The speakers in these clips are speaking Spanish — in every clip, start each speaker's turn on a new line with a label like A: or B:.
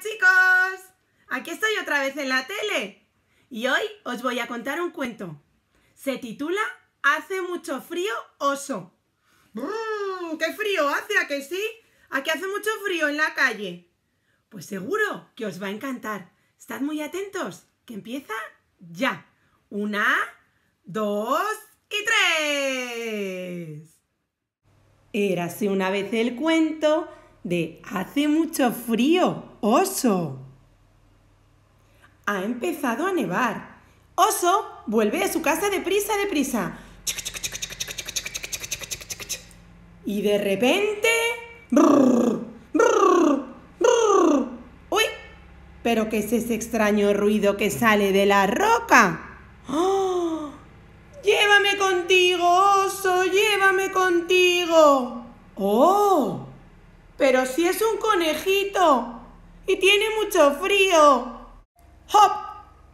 A: chicos, aquí estoy otra vez en la tele y hoy os voy a contar un cuento. Se titula Hace mucho frío oso. Mm, ¡Qué frío hace! ¿A que sí? ¿A hace mucho frío en la calle? Pues seguro que os va a encantar. Estad muy atentos, que empieza ya. Una, dos y tres. Érase una vez el cuento de hace mucho frío Oso. Ha empezado a nevar. Oso, vuelve a su casa de prisa, de prisa. Y de repente... ¡Uy! ¿Pero qué es ese extraño ruido que sale de la roca? ¡Oh! ¡Llévame contigo, oso! ¡Llévame contigo! ¡Oh! ¡Pero si es un conejito! y tiene mucho frío. ¡Hop!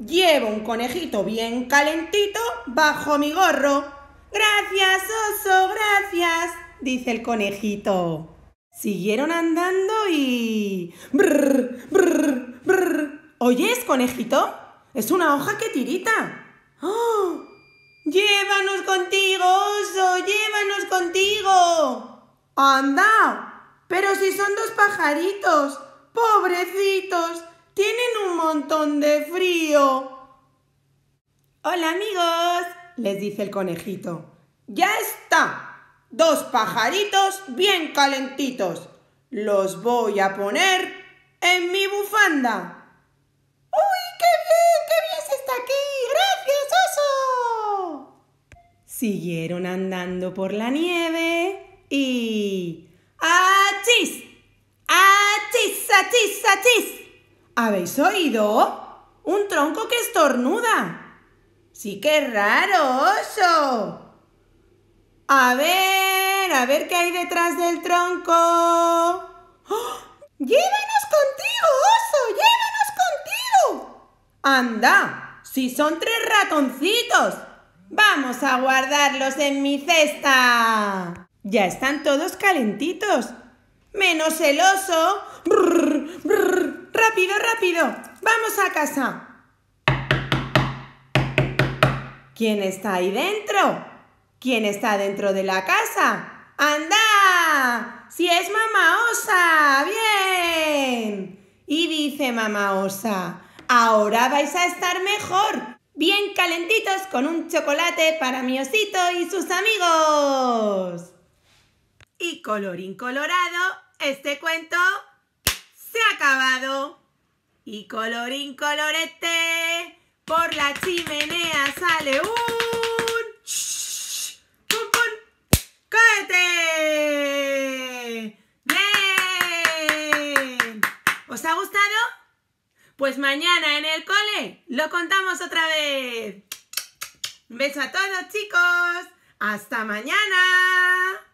A: Llevo un conejito bien calentito bajo mi gorro. Gracias, oso, gracias, dice el conejito. Siguieron andando y... Brr, brr, brr. ¿Oyes, conejito? Es una hoja que tirita. ¡Oh! ¡Llévanos contigo, oso! ¡Llévanos contigo! ¡Anda! Pero si son dos pajaritos, Pobrecitos, tienen un montón de frío. Hola amigos, les dice el conejito. Ya está. Dos pajaritos bien calentitos. Los voy a poner en mi bufanda. ¡Uy, qué bien, qué bien está aquí! ¡Gracias, oso! Siguieron andando por la nieve y... ¿Habéis oído? Un tronco que estornuda. Sí, qué raro, oso. A ver, a ver qué hay detrás del tronco. ¡Oh! ¡Llévanos contigo, oso! ¡Llévanos contigo! Anda, si son tres ratoncitos. Vamos a guardarlos en mi cesta. Ya están todos calentitos. Menos el oso rápido, rápido. Vamos a casa. ¿Quién está ahí dentro? ¿Quién está dentro de la casa? ¡Anda! Si es mamá osa, bien. Y dice mamá osa, ahora vais a estar mejor, bien calentitos con un chocolate para mi osito y sus amigos. Y colorín colorado, este cuento se ha acabado. Y colorín colorete, por la chimenea sale un... pum! ¡Cohete! ¡Bien! ¿Os ha gustado? Pues mañana en el cole lo contamos otra vez. Un beso a todos chicos. Hasta mañana.